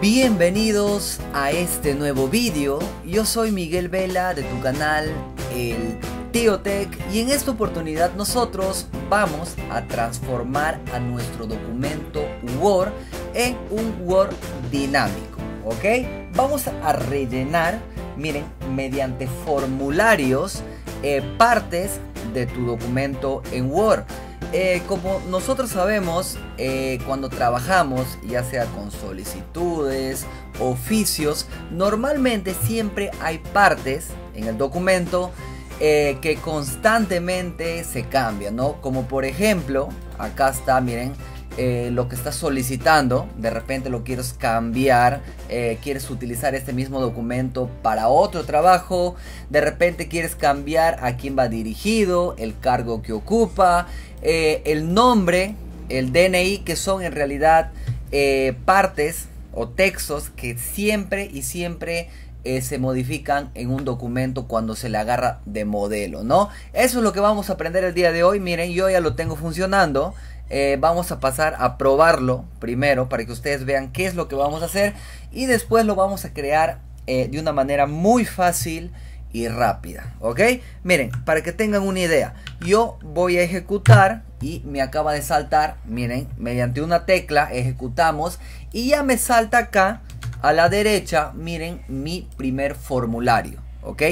Bienvenidos a este nuevo vídeo, yo soy Miguel Vela de tu canal El Tío Tech y en esta oportunidad nosotros vamos a transformar a nuestro documento Word en un Word dinámico, ¿ok? Vamos a rellenar, miren, mediante formularios eh, partes de tu documento en Word. Eh, como nosotros sabemos, eh, cuando trabajamos, ya sea con solicitudes, oficios, normalmente siempre hay partes en el documento eh, que constantemente se cambian, ¿no? Como por ejemplo, acá está, miren, eh, lo que estás solicitando, de repente lo quieres cambiar, eh, quieres utilizar este mismo documento para otro trabajo, de repente quieres cambiar a quién va dirigido, el cargo que ocupa, eh, el nombre, el DNI, que son en realidad partes o textos que siempre y siempre se modifican en un documento cuando se le agarra de modelo, ¿no? Eso es lo que vamos a aprender el día de hoy. Miren, yo ya lo tengo funcionando. Eh, vamos a pasar a probarlo primero para que ustedes vean qué es lo que vamos a hacer y después lo vamos a crear eh, de una manera muy fácil y rápida, ¿ok? Miren, para que tengan una idea, yo voy a ejecutar y me acaba de saltar, miren, mediante una tecla ejecutamos y ya me salta acá a la derecha, miren, mi primer formulario, ¿ok?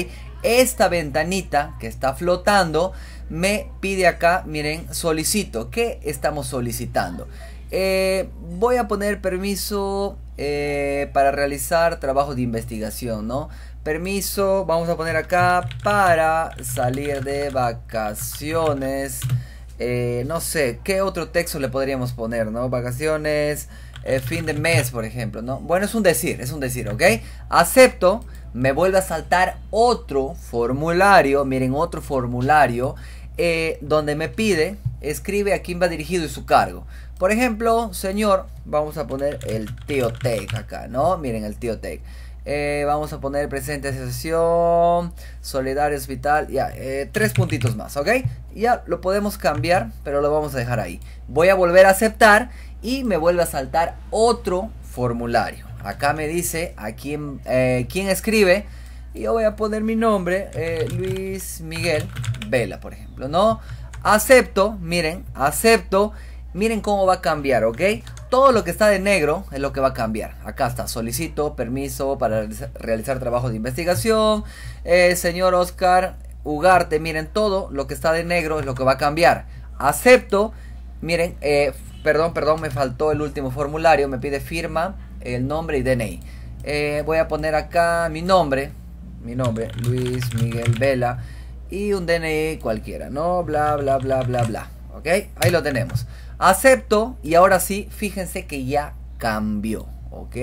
Esta ventanita que está flotando me pide acá, miren, solicito. ¿Qué estamos solicitando? Eh, voy a poner permiso eh, para realizar trabajo de investigación, ¿no? Permiso, vamos a poner acá para salir de vacaciones. Eh, no sé, ¿qué otro texto le podríamos poner, no? Vacaciones, fin de mes, por ejemplo, ¿no? Bueno, es un decir, es un decir, ¿ok? Acepto, me vuelve a saltar otro formulario, miren, otro formulario eh, donde me pide, escribe a quién va dirigido y su cargo. Por ejemplo, señor, vamos a poner el tío acá, ¿no? Miren el tío eh, vamos a poner presente asociación, solidario hospital, ya, eh, tres puntitos más, ¿ok? Ya lo podemos cambiar, pero lo vamos a dejar ahí. Voy a volver a aceptar y me vuelve a saltar otro formulario. Acá me dice a quién, quién escribe y yo voy a poner mi nombre, eh, Luis Miguel Vela, por ejemplo, ¿no? Acepto, miren, acepto. Miren cómo va a cambiar, ¿ok? Todo lo que está de negro es lo que va a cambiar. Acá está, solicito permiso para realizar trabajo de investigación. Eh, señor Oscar Ugarte, miren, todo lo que está de negro es lo que va a cambiar. Acepto, miren, eh, perdón, perdón, me faltó el último formulario. Me pide firma, el nombre y DNI. voy a poner acá mi nombre, mi nombre, Luis Miguel Vela, y un DNI e cualquiera, ¿no? Bla, bla, bla, bla, bla. ¿Ok? Ahí lo tenemos. Acepto y ahora sí, fíjense que ya cambió. ¿Ok?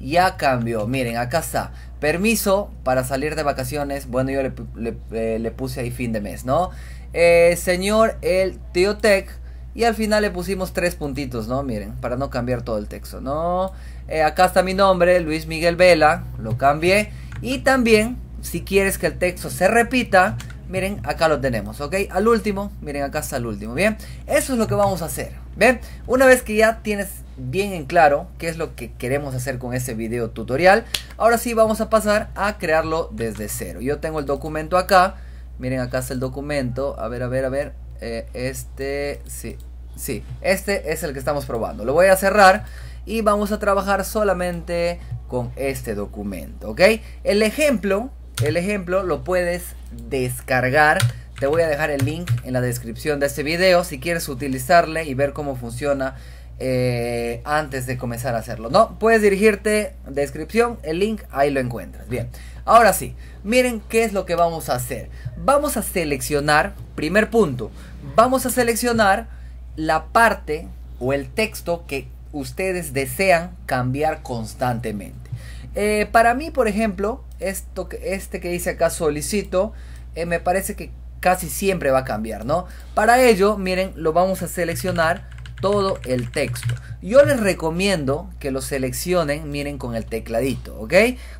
Ya cambió. Miren, acá está. Permiso para salir de vacaciones. Bueno, yo le, eh, puse ahí fin de mes, ¿no? Eh, señor el Teotec. Y al final le pusimos tres puntitos, ¿no? Miren, para no cambiar todo el texto, ¿no? Eh, acá está mi nombre, Luis Miguel Vela. Lo cambié. Y también, si quieres que el texto se repita, miren, acá lo tenemos, ¿ok? Al último, miren, acá está el último, ¿bien? Eso es lo que vamos a hacer, Ven, Una vez que ya tienes bien en claro qué es lo que queremos hacer con este video tutorial, ahora sí vamos a pasar a crearlo desde cero. Yo tengo el documento acá, miren, acá está el documento, a ver, a ver, a ver, eh, este, sí, sí, este es el que estamos probando. Lo voy a cerrar y vamos a trabajar solamente con este documento, ¿ok? El ejemplo, el ejemplo lo puedes descargar. Te voy a dejar el link en la descripción de este video si quieres utilizarle y ver cómo funciona eh, antes de comenzar a hacerlo. No, puedes dirigirte descripción, el link, ahí lo encuentras. Bien, ahora sí, miren qué es lo que vamos a hacer. Vamos a seleccionar, primer punto, vamos a seleccionar la parte o el texto que ustedes desean cambiar constantemente. Eh, para mí, por ejemplo, esto que, este que dice acá solicito, eh, me parece que casi siempre va a cambiar, ¿no? Para ello, miren, lo vamos a seleccionar todo el texto. Yo les recomiendo que lo seleccionen, miren, con el tecladito, ¿ok?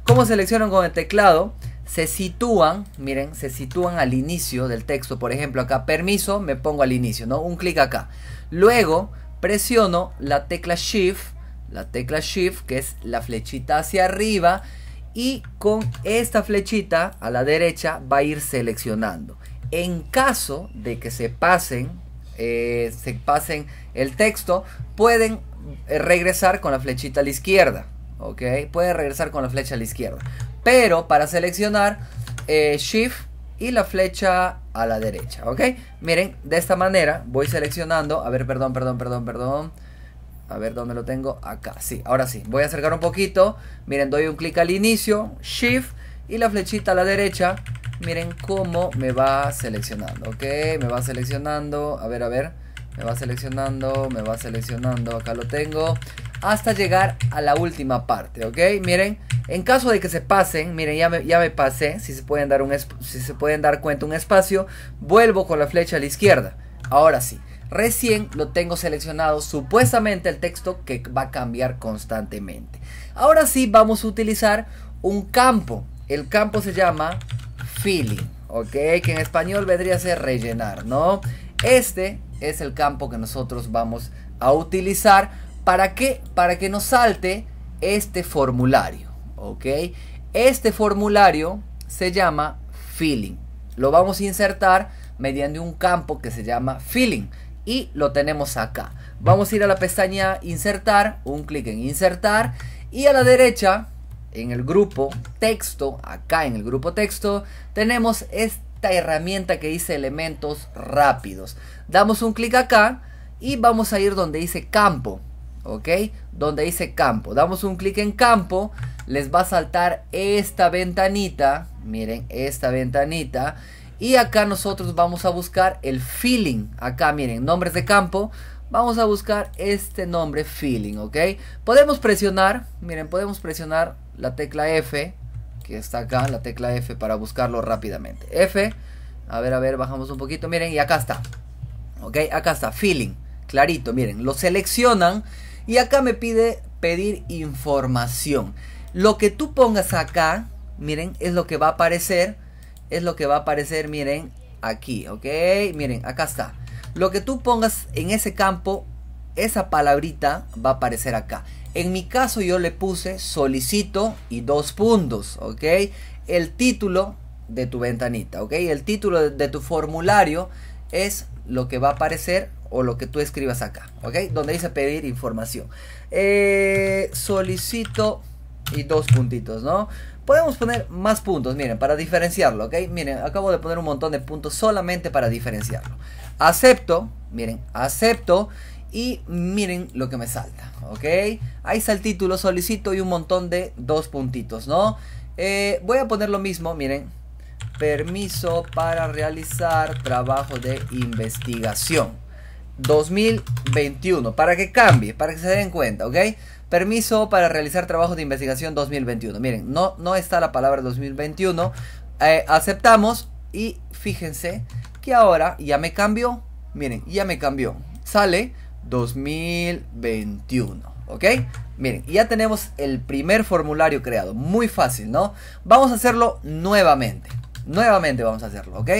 ¿Cómo seleccionan con el teclado? Se sitúan, miren, se sitúan al inicio del texto. Por ejemplo, acá, permiso, me pongo al inicio, ¿no? Un clic acá. Luego, presiono la tecla Shift, la tecla Shift que es la flechita hacia arriba y con esta flechita a la derecha va a ir seleccionando. En caso de que se pasen, eh, se pasen el texto, pueden eh, regresar con la flechita a la izquierda. ¿ok? Pueden regresar con la flecha a la izquierda. Pero para seleccionar eh, Shift y la flecha a la derecha, ¿ok? Miren, de esta manera voy seleccionando, a ver, perdón, perdón, perdón, perdón, a ver dónde lo tengo, acá, sí, ahora sí, voy a acercar un poquito, miren, doy un clic al inicio, Shift y la flechita a la derecha, miren cómo me va seleccionando, ¿ok? Me va seleccionando, a ver, a ver, me va seleccionando, me va seleccionando, acá lo tengo, hasta llegar a la última parte, ¿ok? Miren, en caso de que se pasen, miren, ya me, ya me pasé, si se, pueden dar un si se pueden dar cuenta un espacio, vuelvo con la flecha a la izquierda. Ahora sí, recién lo tengo seleccionado supuestamente el texto que va a cambiar constantemente. Ahora sí vamos a utilizar un campo, el campo se llama feeling, ¿ok? Que en español vendría a ser rellenar, ¿no? Este es el campo que nosotros vamos a utilizar ¿Para qué? Para que nos salte este formulario, ¿ok? Este formulario se llama feeling. Lo vamos a insertar mediante un campo que se llama feeling y lo tenemos acá. Vamos a ir a la pestaña insertar, un clic en insertar y a la derecha en el grupo texto, acá en el grupo texto, tenemos esta herramienta que dice elementos rápidos. Damos un clic acá y vamos a ir donde dice campo. ¿ok? Donde dice campo. Damos un clic en campo, les va a saltar esta ventanita, miren esta ventanita. Y acá nosotros vamos a buscar el feeling. Acá miren, nombres de campo. Vamos a buscar este nombre feeling, ¿ok? Podemos presionar, miren, podemos presionar la tecla F, que está acá, la tecla F para buscarlo rápidamente. F, a ver, a ver, bajamos un poquito, miren, y acá está. ¿Ok? Acá está, feeling clarito, miren, lo seleccionan y acá me pide pedir información. Lo que tú pongas acá, miren, es lo que va a aparecer. Es lo que va a aparecer, miren, aquí, ¿ok? Miren, acá está. Lo que tú pongas en ese campo, esa palabrita va a aparecer acá. En mi caso yo le puse solicito y dos puntos, ¿ok? El título de tu ventanita, ¿ok? El título de, de tu formulario es lo que va a aparecer o lo que tú escribas acá, ¿ok? Donde dice pedir información. Eh, solicito y dos puntitos, ¿no? Podemos poner más puntos, miren, para diferenciarlo, ¿ok? Miren, acabo de poner un montón de puntos solamente para diferenciarlo. Acepto, miren, acepto y miren lo que me salta, ¿ok? Ahí está el título, solicito y un montón de dos puntitos, ¿no? Eh, voy a poner lo mismo, miren, permiso para realizar trabajo de investigación. 2021. Para que cambie, para que se den cuenta, ¿ok? Permiso para realizar trabajos de investigación 2021. Miren, no, no está la palabra 2021. Eh, aceptamos y fíjense que ahora ya me cambió. Miren, ya me cambió. Sale 2021. ¿Ok? Miren, ya tenemos el primer formulario creado. Muy fácil, ¿no? Vamos a hacerlo nuevamente. Nuevamente vamos a hacerlo, ¿ok?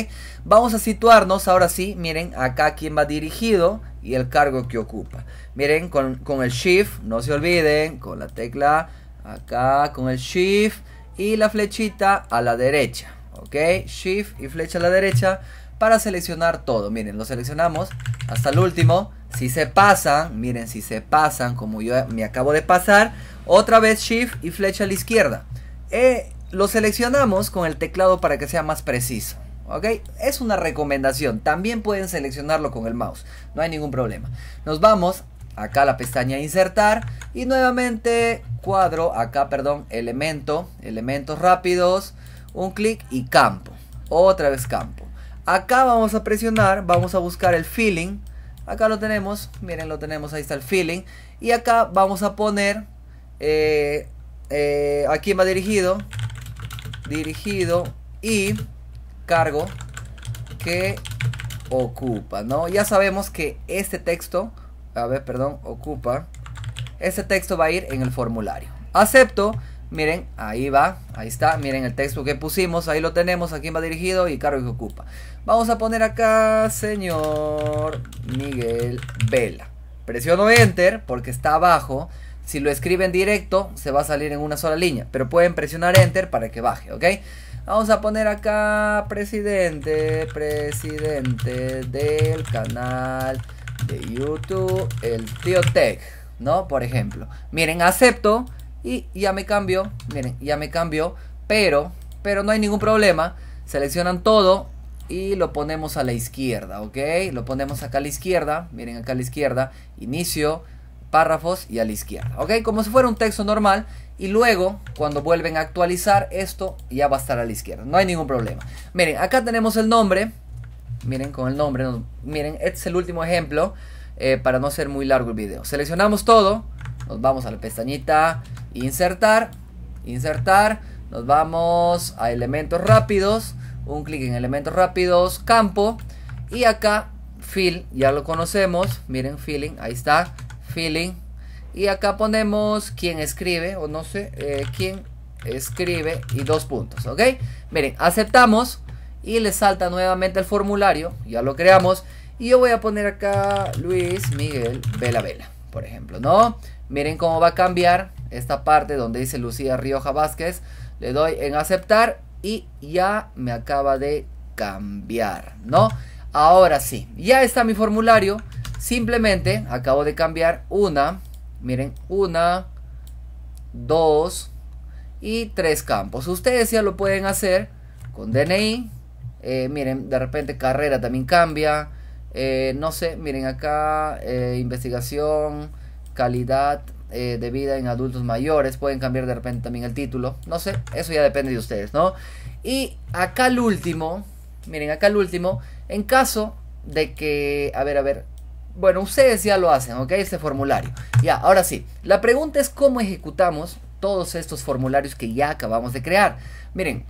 Vamos a situarnos ahora sí, miren, acá quién va dirigido y el cargo que ocupa. Miren, con, el Shift, no se olviden, con la tecla acá, con el Shift y la flechita a la derecha, ¿ok? Shift y flecha a la derecha para seleccionar todo. Miren, lo seleccionamos hasta el último. Si se pasan, miren, si se pasan, como yo me acabo de pasar, otra vez Shift y flecha a la izquierda. Eh, lo seleccionamos con el teclado para que sea más preciso. ¿ok? Es una recomendación. También pueden seleccionarlo con el mouse. No hay ningún problema. Nos vamos acá a la pestaña insertar y nuevamente cuadro, acá perdón, elemento, elementos rápidos, un clic y campo. Otra vez campo. Acá vamos a presionar, vamos a buscar el feeling. Acá lo tenemos, miren lo tenemos, ahí está el feeling. Y acá vamos a poner eh, eh, Aquí va dirigido, dirigido y cargo que ocupa, ¿no? Ya sabemos que este texto, a ver, perdón, ocupa, este texto va a ir en el formulario. Acepto, miren, ahí va, ahí está, miren el texto que pusimos, ahí lo tenemos, aquí va dirigido y cargo que ocupa. Vamos a poner acá, señor Miguel Vela. Presiono Enter porque está abajo si lo escriben directo, se va a salir en una sola línea. Pero pueden presionar Enter para que baje, ¿ok? Vamos a poner acá presidente, presidente del canal de YouTube, el tío ¿no? Por ejemplo. Miren, acepto y ya me cambio. Miren, ya me cambio. Pero, pero no hay ningún problema. Seleccionan todo y lo ponemos a la izquierda, ¿ok? Lo ponemos acá a la izquierda. Miren acá a la izquierda. Inicio y a la izquierda. ¿Ok? Como si fuera un texto normal. Y luego, cuando vuelven a actualizar esto, ya va a estar a la izquierda. No hay ningún problema. Miren, acá tenemos el nombre. Miren con el nombre. miren, este es el último ejemplo eh, para no ser muy largo el video. Seleccionamos todo. Nos vamos a la pestañita insertar. Insertar. Nos vamos a elementos rápidos. Un clic en elementos rápidos. Campo. Y acá, fill. Ya lo conocemos. Miren, filling. Ahí está feeling. Y acá ponemos quién escribe, o no sé, eh, quién escribe y dos puntos, ¿ok? Miren, aceptamos y le salta nuevamente el formulario, ya lo creamos. Y yo voy a poner acá Luis Miguel Vela Vela, por ejemplo, ¿no? Miren cómo va a cambiar esta parte donde dice Lucía Rioja Vázquez. Le doy en aceptar y ya me acaba de cambiar, ¿no? Ahora sí, ya está mi formulario. Simplemente acabo de cambiar una, miren, una, dos y tres campos. Ustedes ya lo pueden hacer con DNI. Eh, miren, de repente carrera también cambia. Eh, no sé, miren acá, eh, investigación, calidad de vida en adultos mayores. Pueden cambiar de repente también el título. No sé, eso ya depende de ustedes, ¿no? Y acá el último, miren acá el último, en caso de que, a ver, a ver, bueno, ustedes ya lo hacen, ¿ok? Este formulario. Ya, ahora sí. La pregunta es cómo ejecutamos todos estos formularios que ya acabamos de crear. Miren,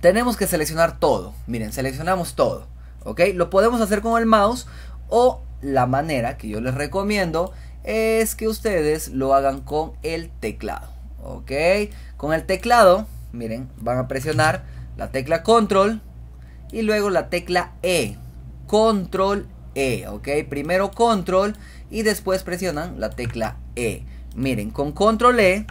tenemos que seleccionar todo. Miren, seleccionamos todo, ¿ok? Lo podemos hacer con el mouse o la manera que yo les recomiendo es que ustedes lo hagan con el teclado, ¿ok? Con el teclado, miren, van a presionar la tecla control y luego la tecla E. Control e, ¿ok? Primero control y después presionan la tecla E. Miren, con control E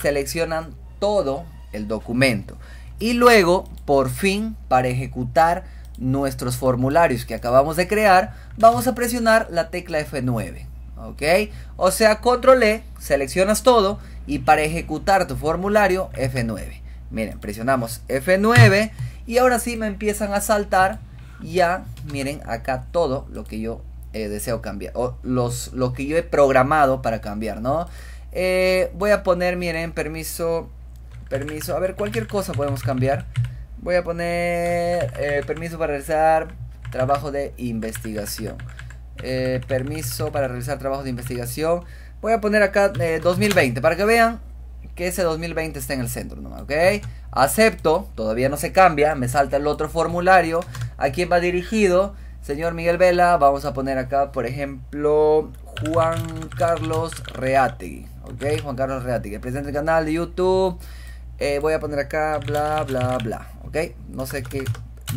seleccionan todo el documento. Y luego, por fin, para ejecutar nuestros formularios que acabamos de crear, vamos a presionar la tecla F9. ¿Ok? O sea, control E, seleccionas todo y para ejecutar tu formulario, F9. Miren, presionamos F9 y ahora sí me empiezan a saltar ya miren acá todo lo que yo eh, deseo cambiar o los, lo que yo he programado para cambiar, ¿no? Eh, voy a poner, miren, permiso, permiso, a ver, cualquier cosa podemos cambiar. Voy a poner eh, permiso para realizar trabajo de investigación. permiso para realizar trabajo de investigación. Voy a poner acá 2020 para que vean que ese 2020 está en el centro, ¿no? ¿ok? Acepto, todavía no se cambia, me salta el otro formulario ¿A quién va dirigido? Señor Miguel Vela, vamos a poner acá, por ejemplo, Juan Carlos reati ¿Ok? Juan Carlos Reategui, presidente del canal de YouTube. Eh, voy a poner acá, bla, bla, bla. ¿Ok? No sé qué,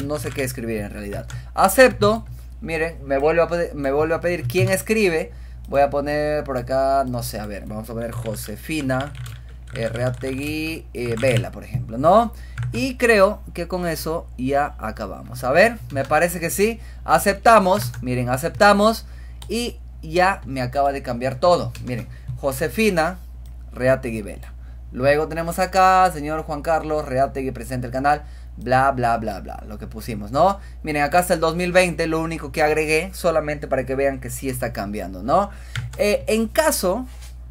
no sé qué escribir en realidad. Acepto. Miren, me vuelve a, me vuelve a pedir quién escribe. Voy a poner por acá, no sé, a ver, vamos a poner Josefina Reategui eh, Vela, por ejemplo, ¿no? Y creo que con eso ya acabamos. A ver, me parece que sí. Aceptamos, miren, aceptamos. Y ya me acaba de cambiar todo. Miren, Josefina Reategui Vela. Luego tenemos acá, señor Juan Carlos Reategui, presente el canal. Bla, bla, bla, bla, lo que pusimos, ¿no? Miren, acá está el 2020, lo único que agregué, solamente para que vean que sí está cambiando, ¿no? Eh, en caso,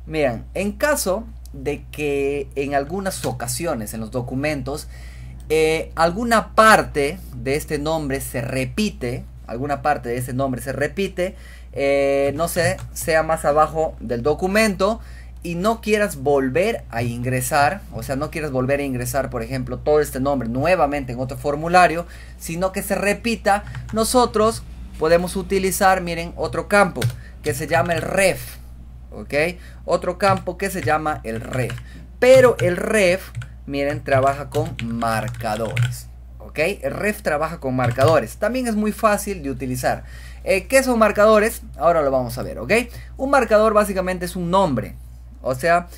miren, en caso de que en algunas ocasiones en los documentos eh, alguna parte de este nombre se repite, alguna parte de ese nombre se repite, eh, no sé, sea más abajo del documento y no quieras volver a ingresar, o sea, no quieras volver a ingresar, por ejemplo, todo este nombre nuevamente en otro formulario, sino que se repita, nosotros podemos utilizar, miren, otro campo que se llama el ref. ¿ok? Otro campo que se llama el ref. Pero el ref, miren, trabaja con marcadores. ¿Ok? El ref trabaja con marcadores. También es muy fácil de utilizar. Eh, ¿Qué son marcadores? Ahora lo vamos a ver, ¿ok? Un marcador básicamente es un nombre. O sea,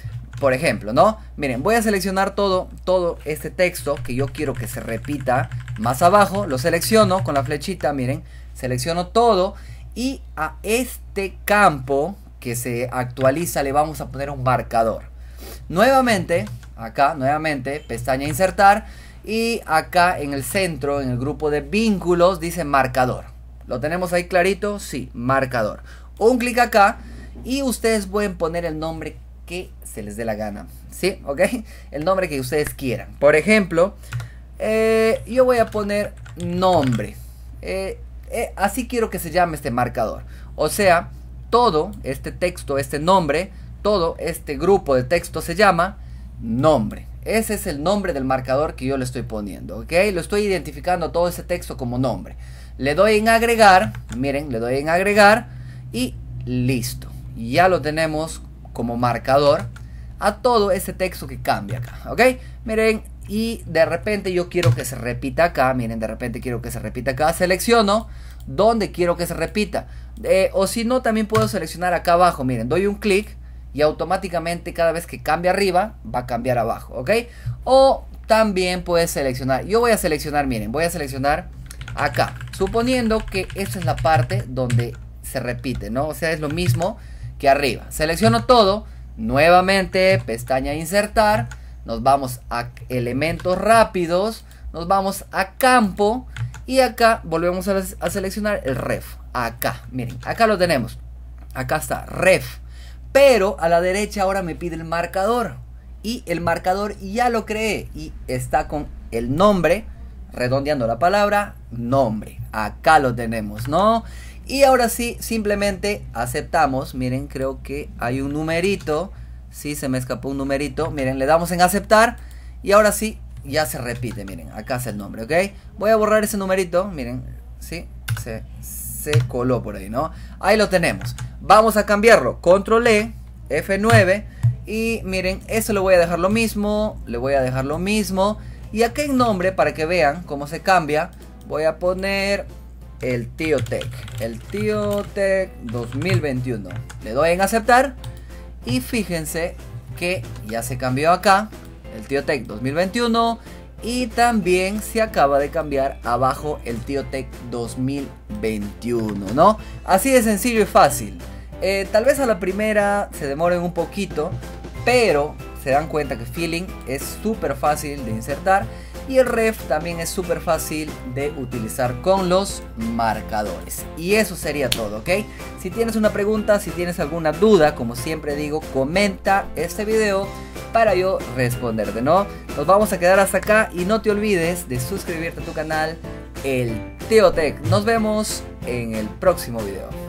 por ejemplo, ¿no? Miren, voy a seleccionar todo, todo este texto que yo quiero que se repita más abajo. Lo selecciono con la flechita, miren. Selecciono todo. Y a este campo, que se actualiza le vamos a poner un marcador. Nuevamente, acá, nuevamente, pestaña insertar. Y acá en el centro, en el grupo de vínculos, dice marcador. ¿Lo tenemos ahí clarito? Sí, marcador. Un clic acá y ustedes pueden poner el nombre que se les dé la gana. ¿Sí? ¿Ok? El nombre que ustedes quieran. Por ejemplo, eh, yo voy a poner nombre. Eh, eh, así quiero que se llame este marcador. O sea, todo este texto, este nombre, todo este grupo de texto se llama nombre. Ese es el nombre del marcador que yo le estoy poniendo, ¿ok? Lo estoy identificando todo ese texto como nombre. Le doy en agregar, miren, le doy en agregar y listo. Ya lo tenemos como marcador a todo ese texto que cambia acá, ¿ok? Miren, y de repente yo quiero que se repita acá, miren, de repente quiero que se repita acá, selecciono donde quiero que se repita. Eh, o si no, también puedo seleccionar acá abajo. Miren, doy un clic y automáticamente cada vez que cambia arriba, va a cambiar abajo. ¿Ok? O también puedes seleccionar. Yo voy a seleccionar, miren, voy a seleccionar acá. Suponiendo que esta es la parte donde se repite, ¿no? O sea, es lo mismo que arriba. Selecciono todo. Nuevamente, pestaña insertar. Nos vamos a elementos rápidos. Nos vamos a campo. Y acá volvemos a, seleccionar el ref. Acá, miren, acá lo tenemos. Acá está, ref. Pero a la derecha ahora me pide el marcador. Y el marcador ya lo creé. Y está con el nombre, redondeando la palabra, nombre. Acá lo tenemos, ¿no? Y ahora sí, simplemente aceptamos. Miren, creo que hay un numerito. Sí, se me escapó un numerito. Miren, le damos en aceptar. Y ahora sí, ya se repite, miren, acá es el nombre, ¿ok? Voy a borrar ese numerito, miren, ¿sí? Se, coló por ahí, ¿no? Ahí lo tenemos. Vamos a cambiarlo, control E, F9, y miren, eso le voy a dejar lo mismo, le voy a dejar lo mismo, y aquí en nombre, para que vean cómo se cambia, voy a poner el Tío e el Tío 2021. E le doy en aceptar, y fíjense que ya se cambió acá, el Tío Tech 2021 y también se acaba de cambiar abajo el Tío Tech 2021, ¿no? Así de sencillo y fácil. Eh, tal vez a la primera se demoren un poquito, pero se dan cuenta que Feeling es súper fácil de insertar y el ref también es súper fácil de utilizar con los marcadores. Y eso sería todo, ¿ok? Si tienes una pregunta, si tienes alguna duda, como siempre digo, comenta este video para yo responderte, ¿no? Nos vamos a quedar hasta acá y no te olvides de suscribirte a tu canal, el Teotech. Nos vemos en el próximo video.